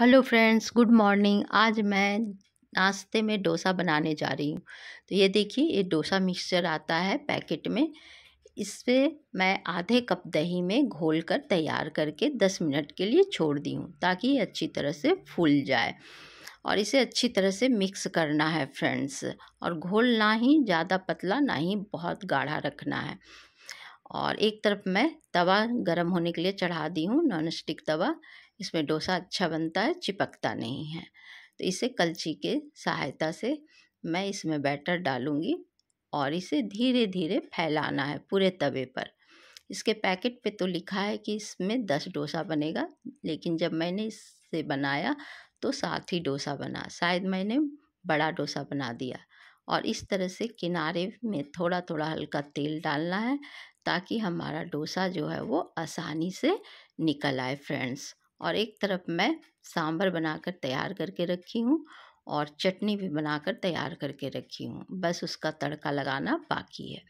Hello friends good morning आज मैं नाश्ते में डोसा बनाने जा रही हूँ तो ये देखिए ये डोसा मिक्सचर आता है पैकेट में इस पर मैं आधे कप दही में घोल कर तैयार करके दस मिनट के लिए छोड़ दी हूँ ताकि ये अच्छी तरह से फूल जाए और इसे अच्छी तरह से मिक्स करना है फ्रेंड्स और घोल ना ही ज़्यादा पतला ना ही बहुत गाढ़ा रखना है और एक तरफ मैं तवा गर्म होने के लिए चढ़ा दी हूँ नॉन स्टिक तवा इसमें डोसा अच्छा बनता है चिपकता नहीं है तो इसे कलची के सहायता से मैं इसमें बैटर डालूँगी और इसे धीरे धीरे फैलाना है पूरे तवे पर इसके पैकेट पे तो लिखा है कि इसमें दस डोसा बनेगा लेकिन जब मैंने इससे बनाया तो सात ही डोसा बना शायद मैंने बड़ा डोसा बना दिया और इस तरह से किनारे में थोड़ा थोड़ा हल्का तेल डालना है ताकि हमारा डोसा जो है वो आसानी से निकल आए फ्रेंड्स और एक तरफ मैं सांभर बनाकर तैयार करके रखी हूँ और चटनी भी बनाकर तैयार करके रखी हूँ बस उसका तड़का लगाना बाकी है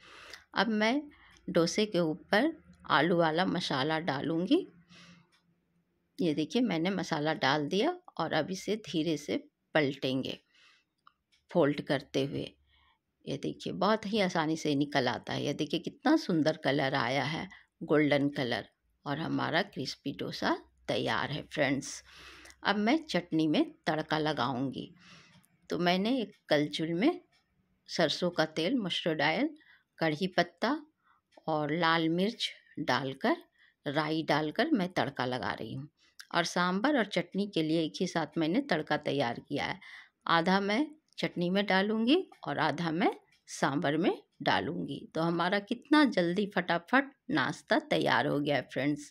अब मैं डोसे के ऊपर आलू वाला मसाला डालूँगी ये देखिए मैंने मसाला डाल दिया और अब इसे धीरे से पलटेंगे फोल्ड करते हुए ये देखिए बहुत ही आसानी से निकल आता है ये देखिए कितना सुंदर कलर आया है गोल्डन कलर और हमारा क्रिस्पी डोसा तैयार है फ्रेंड्स अब मैं चटनी में तड़का लगाऊंगी तो मैंने एक कलचुल में सरसों का तेल मस्टर्ड ऑयल कढ़ी पत्ता और लाल मिर्च डालकर राई डालकर मैं तड़का लगा रही हूँ और सांभर और चटनी के लिए एक ही साथ मैंने तड़का तैयार किया है आधा मैं चटनी में डालूँगी और आधा मैं सांभर में डालूँगी तो हमारा कितना जल्दी फटाफट नाश्ता तैयार हो गया है फ्रेंड्स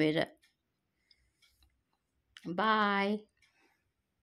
मेरा Bye.